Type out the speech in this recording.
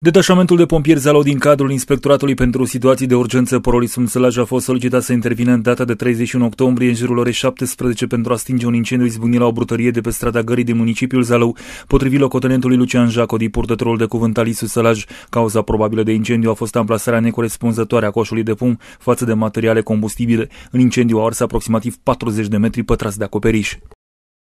Detașamentul de pompieri Zalo din cadrul Inspectoratului pentru Situații de Urgență Porolisum Sălaj a fost solicitat să intervină în data de 31 octombrie în jurul orei 17 pentru a stinge un incendiu izbucnit la o brutărie de pe strada gării din municipiul Zalău, potrivit locotenentului Lucian Jacodi, purtătorul de cuvânt al Isus Sălaj. Cauza probabilă de incendiu a fost amplasarea necorespunzătoare a coșului de pum față de materiale combustibile. În incendiu a ars aproximativ 40 de metri pătrați de acoperiș.